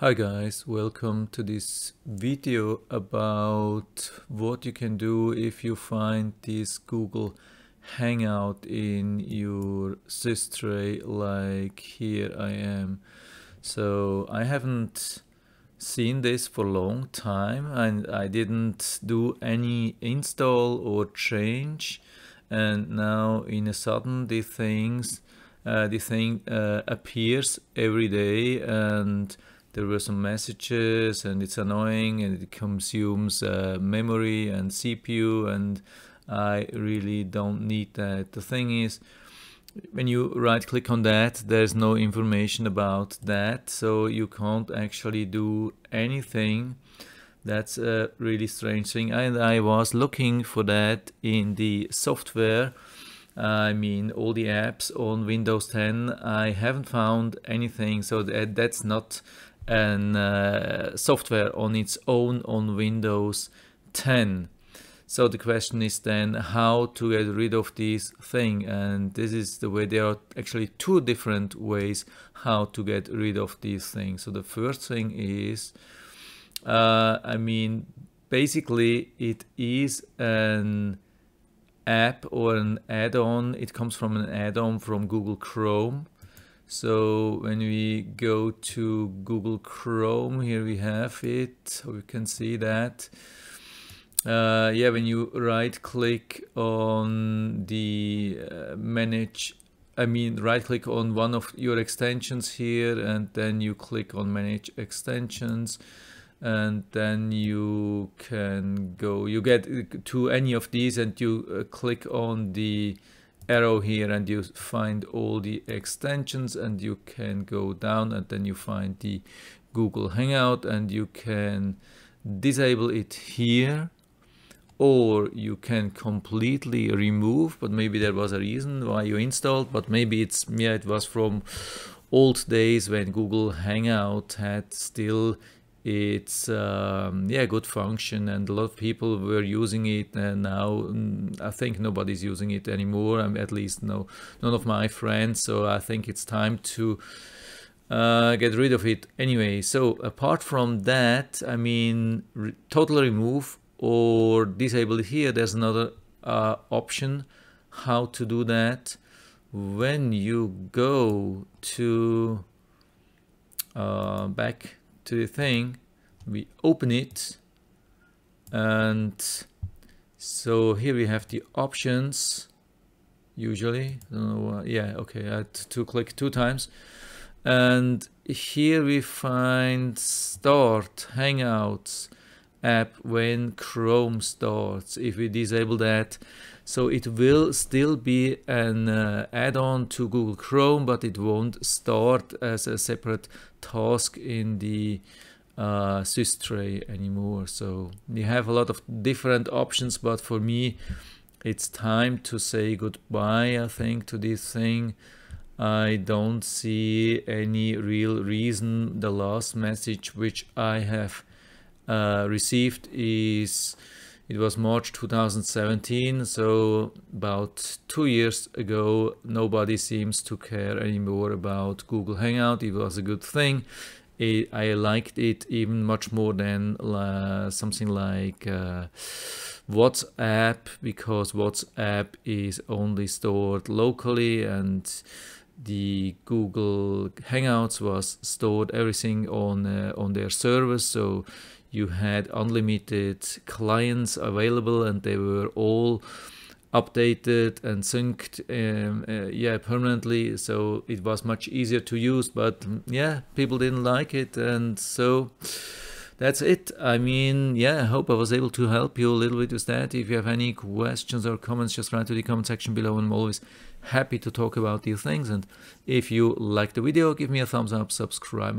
Hi guys, welcome to this video about what you can do if you find this Google Hangout in your sys tray like here I am. So I haven't seen this for a long time and I didn't do any install or change and now in a sudden the things uh, the thing uh, appears every day and there were some messages and it's annoying and it consumes uh, memory and CPU and I really don't need that. The thing is, when you right click on that, there's no information about that. So you can't actually do anything. That's a really strange thing. And I was looking for that in the software. I mean, all the apps on Windows 10. I haven't found anything. So that, that's not and uh, software on its own on Windows 10. So the question is then how to get rid of this thing and this is the way there are actually two different ways how to get rid of these things. So the first thing is, uh, I mean, basically it is an app or an add-on. It comes from an add-on from Google Chrome so when we go to Google Chrome, here we have it, we can see that. Uh, yeah, when you right click on the uh, manage, I mean, right click on one of your extensions here and then you click on manage extensions and then you can go, you get to any of these and you uh, click on the arrow here and you find all the extensions and you can go down and then you find the Google Hangout and you can disable it here or you can completely remove but maybe there was a reason why you installed but maybe it's yeah it was from old days when Google Hangout had still it's um, yeah good function and a lot of people were using it and now mm, I think nobody's using it anymore at least no none of my friends so I think it's time to uh, get rid of it anyway so apart from that I mean re totally remove or disable it here there's another uh, option how to do that when you go to uh, back to the thing, we open it and so here we have the options usually know, yeah okay I had to click two times and here we find start hangouts app when Chrome starts if we disable that. So it will still be an uh, add-on to Google Chrome, but it won't start as a separate task in the uh, tray anymore. So you have a lot of different options, but for me, it's time to say goodbye, I think, to this thing. I don't see any real reason the last message which I have uh, received is it was March 2017, so about two years ago, nobody seems to care anymore about Google Hangout. It was a good thing. It, I liked it even much more than uh, something like uh, WhatsApp, because WhatsApp is only stored locally and the Google Hangouts was stored everything on uh, on their servers. So you had unlimited clients available and they were all updated and synced um, uh, yeah permanently so it was much easier to use but mm, yeah people didn't like it and so that's it i mean yeah i hope i was able to help you a little bit with that if you have any questions or comments just write to the comment section below and i'm always happy to talk about these things and if you like the video give me a thumbs up subscribe